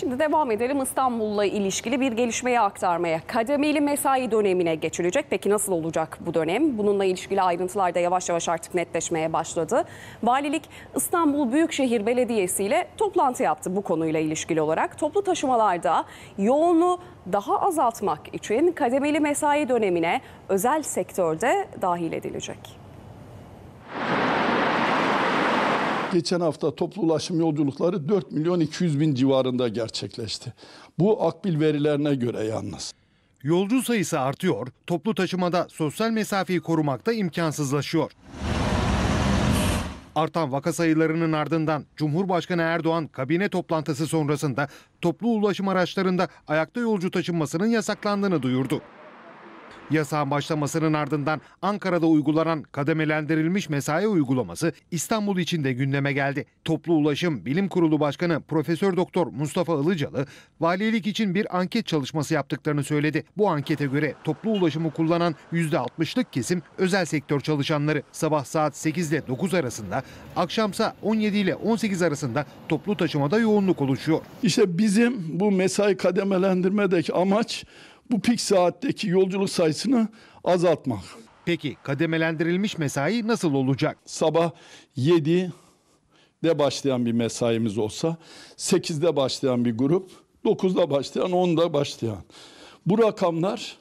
Şimdi devam edelim İstanbul'la ilişkili bir gelişmeyi aktarmaya. Kademeli mesai dönemine geçilecek. Peki nasıl olacak bu dönem? Bununla ilişkili ayrıntılar da yavaş yavaş artık netleşmeye başladı. Valilik İstanbul Büyükşehir Belediyesi ile toplantı yaptı bu konuyla ilişkili olarak. Toplu taşımalarda yoğunluğu daha azaltmak için kademeli mesai dönemine özel sektörde dahil edilecek. geçen hafta toplu ulaşım yolculukları 4 milyon 200 bin civarında gerçekleşti. Bu akbil verilerine göre yalnız. Yolcu sayısı artıyor, toplu taşımada sosyal mesafeyi korumakta imkansızlaşıyor. Artan vaka sayılarının ardından Cumhurbaşkanı Erdoğan kabine toplantısı sonrasında toplu ulaşım araçlarında ayakta yolcu taşınmasının yasaklandığını duyurdu. Yasağın başlamasının ardından Ankara'da uygulanan kademelendirilmiş mesai uygulaması İstanbul için de gündeme geldi. Toplu Ulaşım Bilim Kurulu Başkanı Profesör Doktor Mustafa Ilıcalı valilik için bir anket çalışması yaptıklarını söyledi. Bu ankete göre toplu ulaşımı kullanan %60'lık kesim özel sektör çalışanları sabah saat 8 ile 9 arasında, akşamsa 17 ile 18 arasında toplu taşımada yoğunluk oluşuyor. İşte bizim bu mesai kademelendirmedeki amaç bu pik saatteki yolculuk sayısını azaltmak. Peki kademelendirilmiş mesai nasıl olacak? Sabah 7 de başlayan bir mesaimiz olsa, 8'de başlayan bir grup, 9'da başlayan, 10'da başlayan. Bu rakamlar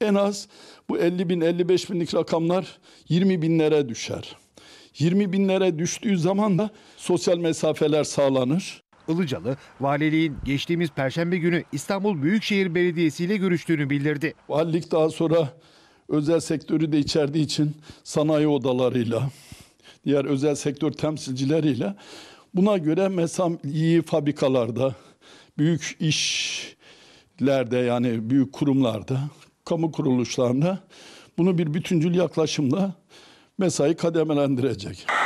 en az bu 50 bin, 55 binlik rakamlar 20 binlere düşer. 20 binlere düştüğü zaman da sosyal mesafeler sağlanır. Ilıcalı, valiliğin geçtiğimiz perşembe günü İstanbul Büyükşehir Belediyesi ile görüştüğünü bildirdi. Valilik daha sonra özel sektörü de içerdiği için sanayi odalarıyla, diğer özel sektör temsilcileriyle buna göre mesela iyi fabrikalarda, büyük işlerde yani büyük kurumlarda, kamu kuruluşlarında bunu bir bütüncül yaklaşımla mesai kademelendirecek.